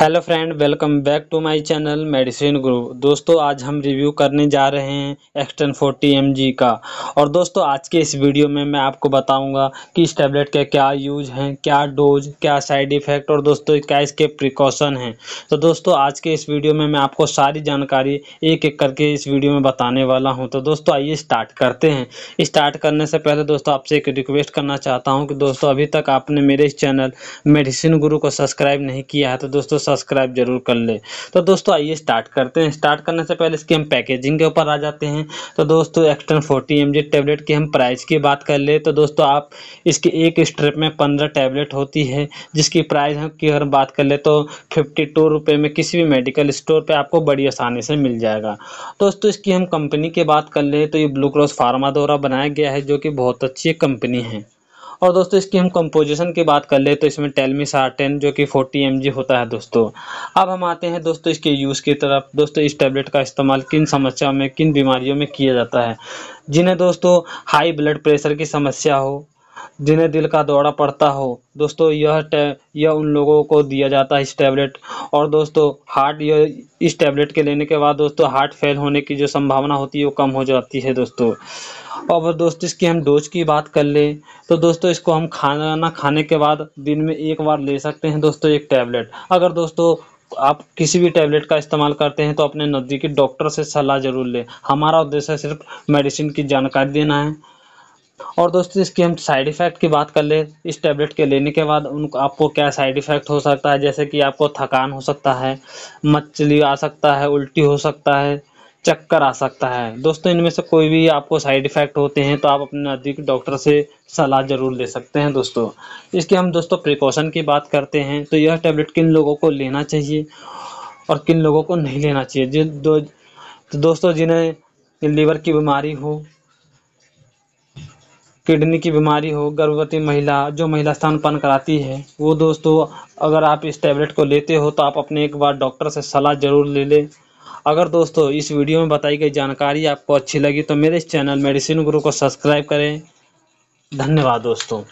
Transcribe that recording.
hello friend welcome back to my channel medicine guru दोस्तों आज हम रिव्यू करने जा रहे हैं एक्सटेन फोर्टी एम का और दोस्तों आज के इस वीडियो में मैं आपको बताऊंगा कि इस टैबलेट के क्या यूज हैं क्या डोज क्या साइड इफ़ेक्ट और दोस्तों क्या इसके प्रिकॉशन हैं तो दोस्तों आज के इस वीडियो में मैं आपको सारी जानकारी एक एक करके इस वीडियो में बताने वाला हूँ तो दोस्तों आइए स्टार्ट करते हैं स्टार्ट करने से पहले दोस्तों आपसे एक रिक्वेस्ट करना चाहता हूँ कि दोस्तों अभी तक आपने मेरे इस चैनल मेडिसिन गुरु को सब्सक्राइब नहीं किया है तो दोस्तों सब्सक्राइब जरूर कर ले तो दोस्तों आइए स्टार्ट करते हैं स्टार्ट करने से पहले इसकी हम पैकेजिंग के ऊपर आ जाते हैं तो दोस्तों एक्सटर्न फोर्टी एम टैबलेट की हम प्राइस की बात कर ले तो दोस्तों आप इसके एक स्ट्रिप में पंद्रह टैबलेट होती है जिसकी प्राइस की अगर बात कर ले तो फिफ्टी टू रुपये में किसी भी मेडिकल स्टोर पर आपको बड़ी आसानी से मिल जाएगा दोस्तों इसकी हम कंपनी की बात कर ले तो ये ब्लू क्रॉस फार्मा द्वारा बनाया गया है जो कि बहुत अच्छी कंपनी है और दोस्तों इसकी हम कंपोजिशन की बात कर ले तो इसमें टेलमी सार्टेन जो कि फोर्टी एम होता है दोस्तों अब हम आते हैं दोस्तों इसके यूज़ की तरफ दोस्तों इस टैबलेट का इस्तेमाल किन समस्याओं में किन बीमारियों में किया जाता है जिन्हें दोस्तों हाई ब्लड प्रेशर की समस्या हो जिन्हें दिल का दौरा पड़ता हो दोस्तों यह यह उन लोगों को दिया जाता है इस टैबलेट और दोस्तों हार्ट यह इस टैबलेट के लेने के बाद दोस्तों हार्ट फेल होने की जो संभावना होती है वो कम हो जाती है दोस्तों और दोस्तों इसकी हम डोज की बात कर लें तो दोस्तों इसको हम खाना खाने के बाद दिन में एक बार ले सकते हैं दोस्तों एक टैबलेट अगर दोस्तों आप किसी भी टैबलेट का इस्तेमाल करते हैं तो अपने नज़दीकी डॉक्टर से सलाह ज़रूर लें हमारा उद्देश्य सिर्फ मेडिसिन की जानकारी देना है और दोस्तों इसकी हम साइड इफ़ेक्ट की बात कर ले इस टैबलेट के लेने के बाद उनको आपको क्या साइड इफ़ेक्ट हो सकता है जैसे कि आपको थकान हो सकता है मछली आ सकता है उल्टी हो सकता है चक्कर आ सकता है दोस्तों इनमें से कोई भी आपको साइड इफेक्ट होते हैं तो आप अपने नज़दीक डॉक्टर से सलाह ज़रूर ले सकते हैं दोस्तों इसके हम दोस्तों प्रिकॉशन की बात करते हैं तो यह टैबलेट किन लोगों को लेना चाहिए और किन लोगों को नहीं लेना चाहिए जिन दो तो दोस्तों जिन्हें लीवर की बीमारी हो किडनी की बीमारी हो गर्भवती महिला जो महिला स्थानपन कराती है वो दोस्तों अगर आप इस टैबलेट को लेते हो तो आप अपने एक बार डॉक्टर से सलाह ज़रूर ले लें अगर दोस्तों इस वीडियो में बताई गई जानकारी आपको अच्छी लगी तो मेरे इस चैनल मेडिसिन गुरु को सब्सक्राइब करें धन्यवाद दोस्तों